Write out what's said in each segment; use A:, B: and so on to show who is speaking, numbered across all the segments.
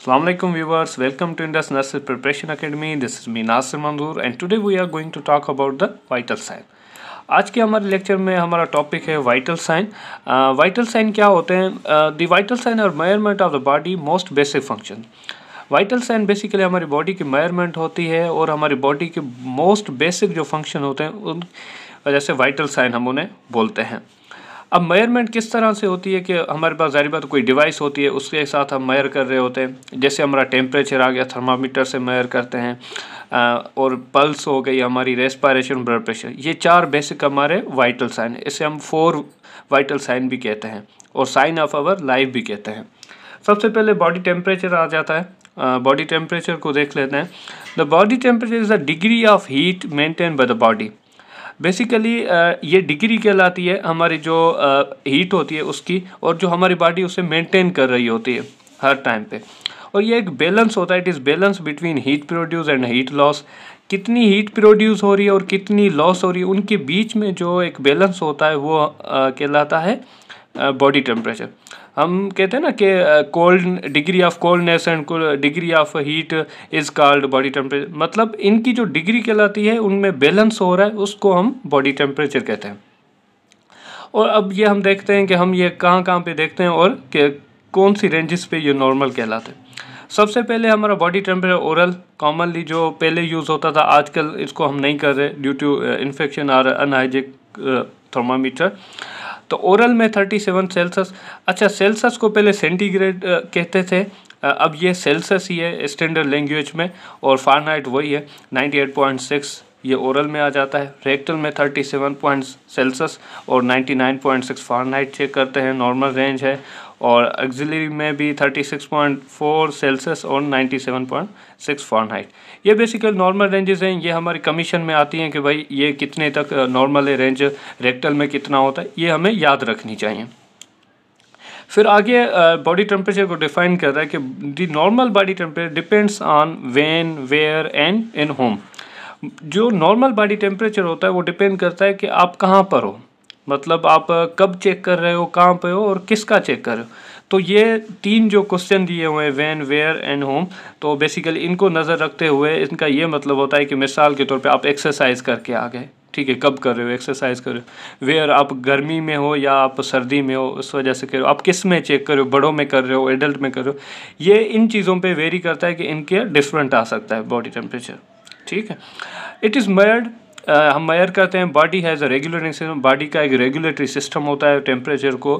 A: Assalamualaikum viewers, welcome to Indus Nursery Preparation Academy. This is me Nasir Mandur and today we are going to talk about the vital sign. आज के हमारे lecture में हमारा topic है vital sign vital sign क्या होते हैं the vital sign और measurement of the body most basic function vital sign basically हमारी बॉडी की मेयरमेंट होती है और हमारी बॉडी के मोस्ट बेसिक जो फंक्शन होते हैं उन वजह से वाइटल साइन हम उन्हें बोलते हैं अब मेयरमेंट किस तरह से होती है कि हमारे पास जारी बात कोई डिवाइस होती है उसके साथ हम मेयर कर रहे होते हैं जैसे हमारा टेम्परेचर आ गया थर्मामीटर से मेयर करते हैं और पल्स हो गई हमारी रेस्पायरेशन ब्लड प्रेशर ये चार बेसिक हमारे वाइटल साइन इसे हम फोर वाइटल साइन भी कहते हैं और साइन ऑफ आवर लाइफ भी कहते हैं सबसे पहले बॉडी टेम्परेचर आ जाता है बॉडी टेम्परेचर को देख लेते हैं the body temperature is the degree of heat maintain by the body basically uh, ये डिग्री कहलाती है हमारी जो हीट uh, होती है उसकी और जो हमारी बॉडी उसे मेंटेन कर रही होती है हर टाइम पे और ये एक बैलेंस होता है it is balance between heat produce and heat loss कितनी हीट प्रोड्यूस हो रही है और कितनी लॉस हो रही है उनके बीच में जो एक बैलेंस होता है वो uh, कहलाता है बॉडी टेम्परेचर हम कहते हैं ना कि cold degree of coldness and degree of heat is called body temperature मतलब इनकी जो डिग्री कहलाती है उनमें बैलेंस हो रहा है उसको हम बॉडी टेम्परेचर कहते हैं और अब ये हम देखते हैं कि हम ये कहाँ कहाँ पे देखते हैं और कि कौन सी रेंजेस पे ये नॉर्मल कहलाते हैं सबसे पहले हमारा बॉडी टेम्परेचर ओरल कॉमनली जो पहले यूज़ होता था आजकल इसको हम नहीं कर रहे due to infection or unhygienic thermometer तो ओरल में थर्टी सेवन सेल्सियस अच्छा सेल्सियस को पहले सेंटीग्रेड कहते थे अब ये सेल्सियस ही है स्टैंडर्ड लैंग्वेज में और फारनाइट वही है नाइन्टी एट पॉइंट सिक्स ये ओरल में आ जाता है रेक्टल में थर्टी सेवन पॉइंट सेल्सियस और ninety nine point six Fahrenheit check करते हैं नॉर्मल रेंज है और एक्जिलरी में भी thirty six point four Celsius और ninety seven point six Fahrenheit ये बेसिकल नॉर्मल रेंजेस हैं ये हमारी कमीशन में आती हैं कि भाई ये कितने तक नॉर्मल रेंज रेक्टल में कितना होता है ये हमें याद रखनी चाहिए फिर आगे बॉडी टेम्परेचर को डिफाइन कर रहा है कि the normal body temperature depends on when where and in home जो नॉर्मल बॉडी टेम्परेचर होता है वो डिपेंड करता है कि आप कहाँ पर हो मतलब आप कब चेक कर रहे हो कहाँ पे हो और किसका चेक कर रहे हो तो ये तीन जो क्वेश्चन दिए हुए हैं वैन वेयर एंड होम तो बेसिकली इनको नज़र रखते हुए इनका ये मतलब होता है कि मिसाल के तौर पे आप एक्सरसाइज करके आ गए ठीक है कब कर रहे हो एक्सरसाइज कर रहे हो वेयर आप गर्मी में हो या आप सर्दी में हो उस वजह से कर रहे हो आप किस में चेक कर रहे हो बड़ों में कर रहे हो एडल्ट में कर रहे हो ये इन चीज़ों पे वेरी करता है कि इनके डिफरेंट आ सकता है बॉडी टेम्परेचर ठीक है इट इज़ मेयर्ड हम मेयर करते हैं body has a regulating system body का एक रेगुलेटरी सिस्टम होता है टेम्परेचर को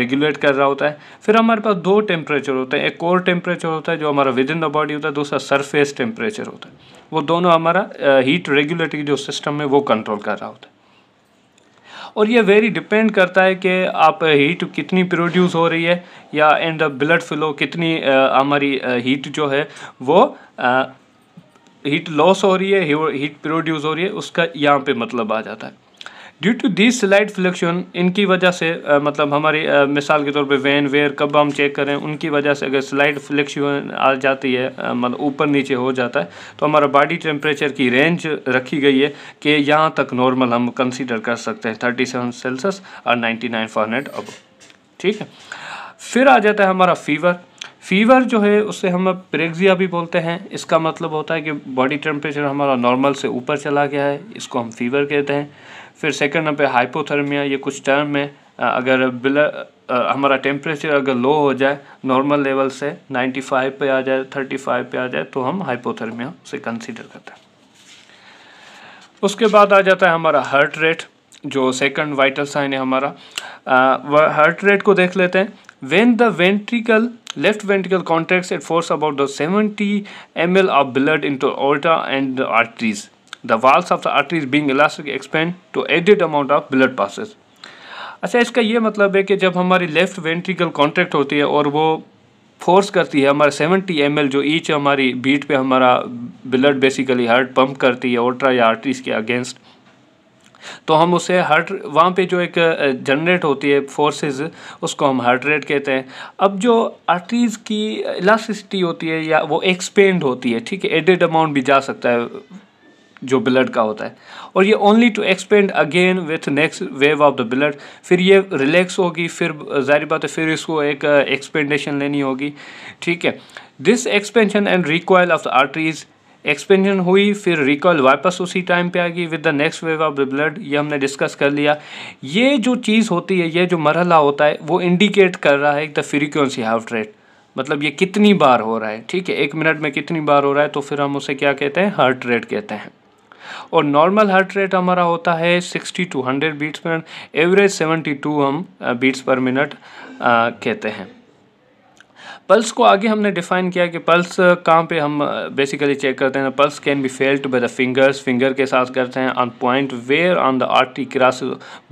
A: रेगुलेट कर रहा होता है फिर हमारे पास दो टेम्परेचर होते हैं एक कोर टेम्परेचर होता है जो हमारा विद इन द बॉडी होता है दूसरा सरफेस टेम्परेचर होता है वो दोनों हमारा हीट uh, रेगुलेटरी जो सिस्टम है वो कंट्रोल कर रहा होता है और ये वेरी डिपेंड करता है कि आप हीट uh, कितनी प्रोड्यूस हो रही है या एंड ब्लड फ्लो कितनी uh, हमारी हीट जो है वो हीट लॉस हो रही है हीट प्रोड्यूस हो रही है उसका यहाँ पे मतलब आ जाता है due to this slight fluctuation इनकी वजह से आ, मतलब हमारी आ, मिसाल के तौर पे वैन वेयर कब हम चेक करें उनकी वजह से अगर स्लाइड फ्लक्शन आ जाती है आ, मतलब ऊपर नीचे हो जाता है तो हमारा बॉडी टेम्परेचर की रेंज रखी गई है कि यहाँ तक नॉर्मल हम कंसिडर कर सकते हैं थर्टी सेवन सेल्सियस और नाइन्टी नाइन हंड्रेड अब ठीक है फिर आ जाता है हमारा फीवर फीवर जो है उससे हम प्रेग्जिया भी बोलते हैं इसका मतलब होता है कि बॉडी टेम्परेचर हमारा नॉर्मल से ऊपर चला गया है इसको हम फीवर कहते हैं फिर सेकंड नंबर पे हाइपोथर्मिया ये कुछ टर्म है अगर बिल हमारा टेम्परेचर अगर लो हो जाए नॉर्मल लेवल से 95 पे आ जाए 35 पे आ जाए तो हम हाइपोथर्मिया उसे कंसिडर करते हैं उसके बाद आ जाता है हमारा हार्ट रेट जो सेकंड वाइटल साइन है हमारा वह हार्ट रेट को देख लेते हैं When the ventricle left ventricle contracts it forces about the 70 ml of blood into aorta and the arteries. The walls of the arteries being elastic expand to added amount of blood passes. अच्छा इसका ये मतलब है कि जब हमारी left ventricle contract होती है और वो फोर्स करती है हमारे 70 एम जो ईच हमारी बीट पे हमारा ब्लड बेसिकली हार्ट पंप करती है ओट्रा या आर्टरीज के अगेंस्ट तो हम उसे हार्ट वहाँ पे जो एक जनरेट होती है फोर्सेस उसको हम हार्ट रेट कहते हैं अब जो आर्टरीज की इलास्टिसिटी होती है या वो एक्सपेंड होती है ठीक है एडेड अमाउंट भी जा सकता है जो ब्लड का होता है और ये only to expand again with next wave of the blood फिर ये रिलैक्स होगी फिर जाहिर बात है फिर इसको एक एक्सपेंडेशन लेनी होगी ठीक है this expansion and recoil of the arteries expansion हुई फिर रिकॉल वापस उसी टाइम पे आ गई with the next wave of the blood ये हमने डिस्कस कर लिया ये जो चीज़ होती है ये जो मरहला होता है वो इंडिकेट कर रहा है द फ्रीक्वेंसी हाफ रेट मतलब ये कितनी बार हो रहा है ठीक है एक मिनट में कितनी बार हो रहा है तो फिर हम उसे क्या कहते हैं हार्ट रेट कहते हैं और नॉर्मल हार्ट रेट हमारा होता है 60 टू 100 बीट्स पर एवरेज एवरेज 72 हम बीट्स पर मिनट कहते हैं पल्स को आगे हमने डिफाइन किया कि पल्स uh, कहाँ पे हम बेसिकली uh, चेक करते हैं pulse can be felt by the fingers finger के साथ करते हैं on point where on the artery cross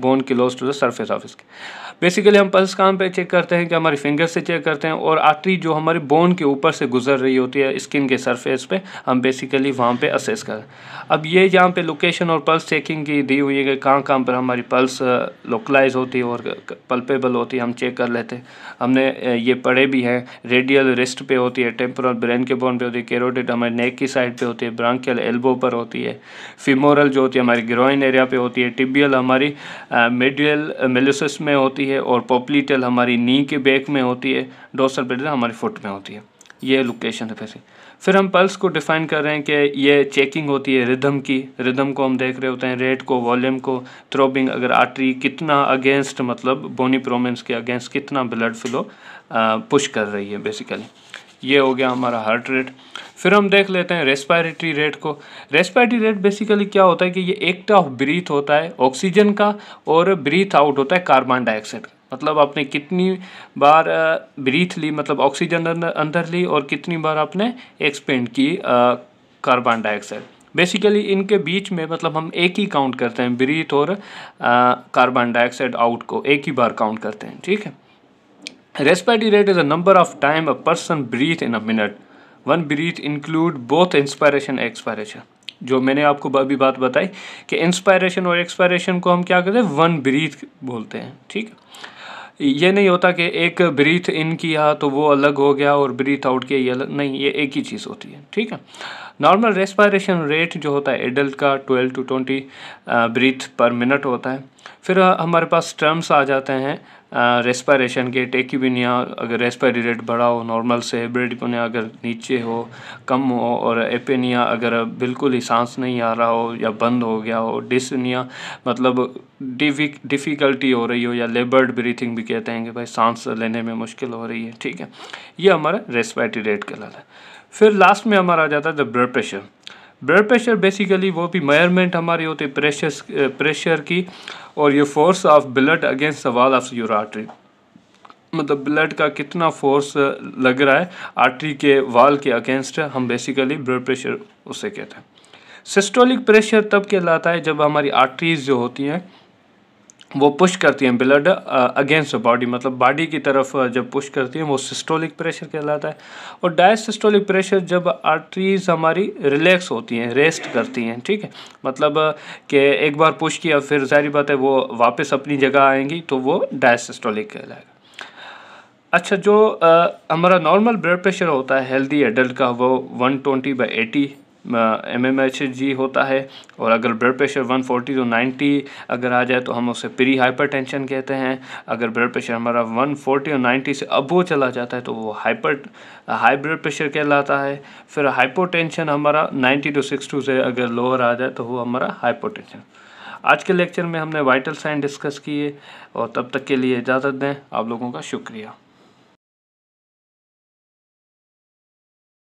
A: bone close to the surface of इसके बेसिकली हम पल्स कहाँ पे चेक करते हैं कि हमारी फिंगर से चेक करते हैं और आर्टरी जो हमारी बोन के ऊपर से गुजर रही होती है स्किन के सरफेस पे हम बेसिकली वहाँ पे असेस करें अब ये यहाँ पे लोकेशन और पल्स चेकिंग की दी हुई है कि कहाँ कहाँ पर हमारी पल्स लोकलाइज uh, होती है और पल्पेबल होती है हम चेक कर लेते हैं हमने ये पढ़े भी हैं रेडियल रिस्ट पे होती है टेम्पोरल ब्रेन के बोन पे होती है कैरोटिड हमारे नेक की साइड पे होती है ब्रांकियल एल्बो पर होती है फिमोरल जो होती है हमारी ग्रोइन एरिया पे होती है टिबियल हमारी मेडियल मेलोसिस में होती है और पॉपलीटल हमारी नी के बैक में होती है डोसल पेडल हमारी फुट में होती है ये लोकेशन है फिर फिर हम पल्स को डिफाइन कर रहे हैं कि ये चेकिंग होती है रिदम की रिदम को हम देख रहे होते हैं रेट को वॉल्यूम को थ्रोबिंग अगर आर्टरी कितना अगेंस्ट मतलब बोनी प्रोमेंस के अगेंस्ट कितना ब्लड फ्लो पुश कर रही है बेसिकली ये हो गया हमारा हार्ट रेट फिर हम देख लेते हैं रेस्पायरेटरी रेट को रेस्पायरेटरी रेट बेसिकली क्या होता है कि ये एक ऑफ तो ब्रीथ होता है ऑक्सीजन का और ब्रीथ आउट होता है कार्बन डाइऑक्साइड मतलब आपने कितनी बार ब्रीथ ली मतलब ऑक्सीजन अंदर ली और कितनी बार आपने एक्सपेंड की कार्बन डाइऑक्साइड बेसिकली इनके बीच में मतलब हम एक ही काउंट करते हैं ब्रीथ और कार्बन डाइऑक्साइड आउट को एक ही बार काउंट करते हैं ठीक है Respiratory rate is a number of time a person breathe in a minute. One breath include both inspiration and expiration. जो मैंने आपको अभी बात बताई कि इंस्पायरेशन और एक्सपायरेशन को हम क्या करते हैं वन ब्रीथ बोलते हैं ठीक है ये नहीं होता कि एक ब्रीथ इन किया तो वो अलग हो गया और ब्रीथ आउट किया ये अलग नहीं ये एक ही चीज़ होती है ठीक है नॉर्मल रेस्पायरेशन रेट जो होता है एडल्ट का 12 टू 20 ब्रीथ पर मिनट होता है फिर हमारे पास टर्म्स आ जाते हैं रेस्पायरेशन के टेक्यूबिनिया अगर रेस्पायरी रेट बढ़ा हो नॉर्मल से ब्रेडिपोनिया अगर नीचे हो कम हो और एपेनिया अगर बिल्कुल ही सांस नहीं आ रहा हो या बंद हो गया हो डिसनिया मतलब डिफ़िकल्टी हो रही हो या लेबर्ड ब्रीथिंग भी कहते हैं कि भाई सांस लेने में मुश्किल हो रही है ठीक है ये हमारा रेस्पायरी रेट का लाल है फिर लास्ट में हमारा आ जाता है the blood pressure blood pressure basically वो भी मेयरमेंट हमारी होती है प्रेशर प्रेशर की और ये force of blood against the wall of your artery मतलब ब्लड का कितना फोर्स लग रहा है आर्टरी के वाल के अगेंस्ट हम बेसिकली ब्लड प्रेशर उसे कहते हैं सिस्टोलिक प्रेशर तब कहलाता है जब हमारी आर्टरीज जो होती हैं वो पुश करती हैं ब्लड अगेंस्ट बॉडी मतलब बॉडी की तरफ uh, जब पुश करती हैं वो सिस्टोलिक प्रेशर कहलाता है और डायसिस्टोलिक प्रेशर जब आर्टरीज हमारी रिलैक्स होती हैं रेस्ट करती हैं ठीक है मतलब uh, कि एक बार पुश किया फिर जारी बात है वो वापस अपनी जगह आएंगी तो वो डायसिस्टोलिक कहलाएगा अच्छा जो uh, हमारा नॉर्मल ब्लड प्रेशर होता है हेल्दी एडल्ट का वो 120 by eighty M M H G होता है और अगर ब्लड प्रेशर 140 टू नाइन्टी अगर आ जाए तो हम उसे प्री टेंशन कहते हैं अगर ब्लड प्रेशर हमारा 140 और नाइन्टी से अबो चला जाता है तो वो हाइपर हाई ब्लड प्रेशर कहलाता है फिर टेंशन हमारा 90 टू 60 से अगर लोअर आ जाए तो वो हमारा टेंशन आज के लेक्चर में हमने वाइटल साइन डिस्कस किए और तब तक के लिए इजाज़त दें आप लोगों का शुक्रिया